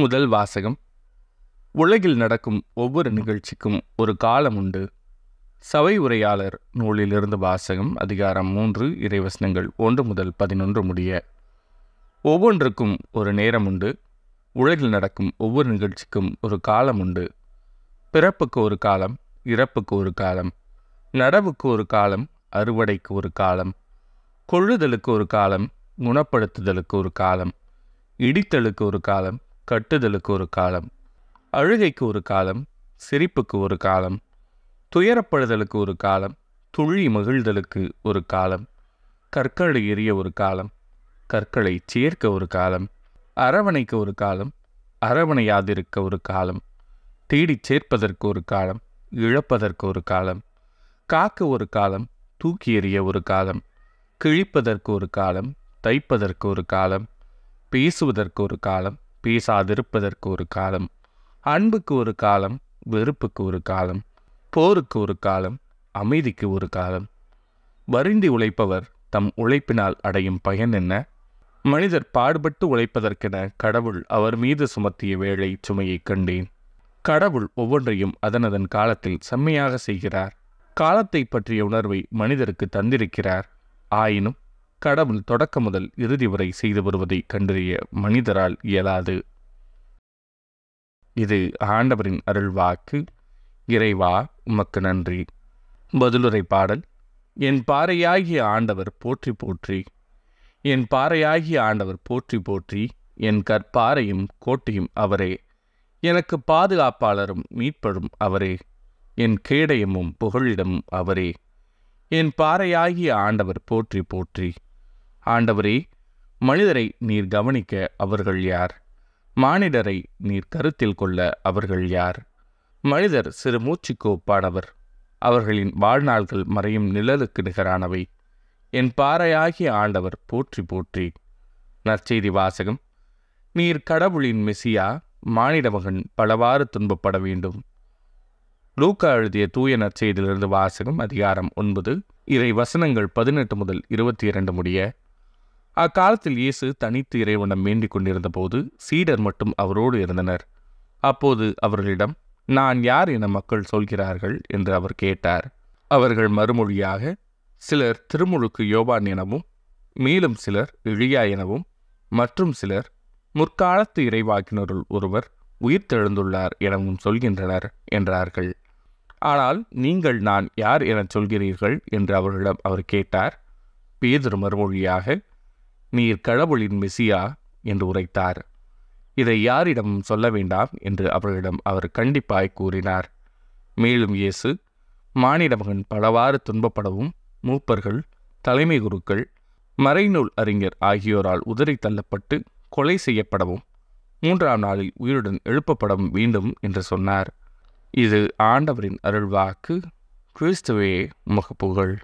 முதல் வாசகம் உலகில் நடக்கும் ஒவ்வொரு நிகழ்ச்சிக்கும் ஒரு காலம் உண்டு சபை உரையாளர் நூலிலிருந்து வாசகம் அதிகாரம் மூன்று இறைவசனங்கள் ஒன்று முதல் பதினொன்று முடிய ஒவ்வொன்றுக்கும் ஒரு நேரம் உண்டு உலகில் நடக்கும் ஒவ்வொரு நிகழ்ச்சிக்கும் ஒரு காலம் உண்டு பிறப்புக்கு ஒரு காலம் இறப்புக்கு ஒரு காலம் நடவுக்கு ஒரு காலம் அறுவடைக்கு ஒரு காலம் கொள்ளுதலுக்கு ஒரு காலம் குணப்படுத்துதலுக்கு ஒரு காலம் இடித்தலுக்கு ஒரு காலம் கட்டுதலுக்கு ஒரு காலம் அழுகைக்கு ஒரு காலம் சிரிப்புக்கு ஒரு காலம் துயரப்படுதலுக்கு ஒரு காலம் துள்ளி மகிழ்தலுக்கு ஒரு காலம் கற்களை எரிய ஒரு காலம் கற்களை சேர்க்க ஒரு காலம் அரவணைக்கு ஒரு காலம் அரவணையாதிருக்க ஒரு காலம் தேடிச் சேர்ப்பதற்கு ஒரு காலம் இழப்பதற்கு ஒரு காலம் காக்க ஒரு காலம் தூக்கி எறிய ஒரு காலம் கிழிப்பதற்கு ஒரு காலம் தைப்பதற்கு ஒரு காலம் பேசுவதற்கு ஒரு காலம் பேசாதிருப்பதற்கு ஒரு காலம் அன்புக்கு ஒரு காலம் வெறுப்புக்கு ஒரு காலம் போருக்கு ஒரு காலம் அமைதிக்கு ஒரு காலம் வருந்தி உழைப்பவர் தம் உழைப்பினால் அடையும் பயன் என்ன மனிதர் பாடுபட்டு உழைப்பதற்கென கடவுள் அவர் மீது சுமத்திய வேளை சுமையை கண்டேன் கடவுள் ஒவ்வொன்றையும் அதனதன் காலத்தில் செம்மையாக செய்கிறார் காலத்தை பற்றிய உணர்வை மனிதருக்கு தந்திருக்கிறார் ஆயினும் கடவுள் தொடக்க முதல் இறுதி வரை செய்து வருவதை கண்டறிய மனிதரால் இயலாது இது ஆண்டவரின் அருள்வாக்கு இறைவா உமக்கு நன்றி பதிலுரை பாடல் என் பாறையாகிய ஆண்டவர் போற்றி போற்றி என் பாறையாகிய ஆண்டவர் போற்றி போற்றி என் கற்பாறையும் கோட்டையும் அவரே எனக்கு பாதுகாப்பாளரும் மீட்பரும் அவரே என் கேடயமும் புகழிடமும் அவரே என் பாறையாகிய ஆண்டவர் போற்றி போற்றி ஆண்டவரே மனிதரை நீர் கவனிக்க அவர்கள் யார் மானிடரை நீர் கருத்தில் கொள்ள அவர்கள் யார் மனிதர் சிறு மூச்சுக்கு ஒப்பானவர் அவர்களின் வாழ்நாள்கள் மறையும் நிழலுக்கு நிகரானவை என் பாறையாகிய ஆண்டவர் போற்றி போற்றி நற்செய்தி வாசகம் நீர் கடவுளின் மெசியா மானிட மகன் பலவாறு துன்பப்பட வேண்டும் லூக்கா எழுதிய தூய நற்செய்தியிலிருந்து வாசகம் அதிகாரம் ஒன்பது இறை வசனங்கள் பதினெட்டு முதல் இருபத்தி இரண்டு முடிய அக்காலத்தில் இயேசு தனித்து இறைவனம் வேண்டிக் கொண்டிருந்த போது சீடர் மட்டும் அவரோடு இருந்தனர் அப்போது அவர்களிடம் நான் யார் என மக்கள் சொல்கிறார்கள் என்று அவர் கேட்டார் அவர்கள் மறுமொழியாக சிலர் திருமுழுக்கு யோபான் எனவும் மேலும் சிலர் இழியா எனவும் மற்றும் சிலர் முற்காலத்து இறைவாக்கினருள் ஒருவர் உயிர்த்தெழுந்துள்ளார் எனவும் சொல்கின்றனர் என்றார்கள் ஆனால் நீங்கள் நான் யார் எனச் சொல்கிறீர்கள் என்று அவர்களிடம் அவர் கேட்டார் பேதர் மறுமொழியாக நீர் கடவுளின் மெசியா என்று உரைத்தார் இதை யாரிடமும் சொல்ல வேண்டாம் என்று அவர்களிடம் அவர் கண்டிப்பாய் கூறினார் மேலும் இயேசு மானிட மகன் பலவாறு துன்பப்படவும் மூப்பர்கள் தலைமை குருக்கள் மறைநூல் அறிஞர் ஆகியோரால் உதறி தள்ளப்பட்டு கொலை செய்யப்படவும் மூன்றாம் நாளில் உயிருடன் எழுப்பப்படவும் வேண்டும் என்று சொன்னார் இது ஆண்டவரின் அருள்வாக்கு கிறிஸ்துவே முகப்புகழ்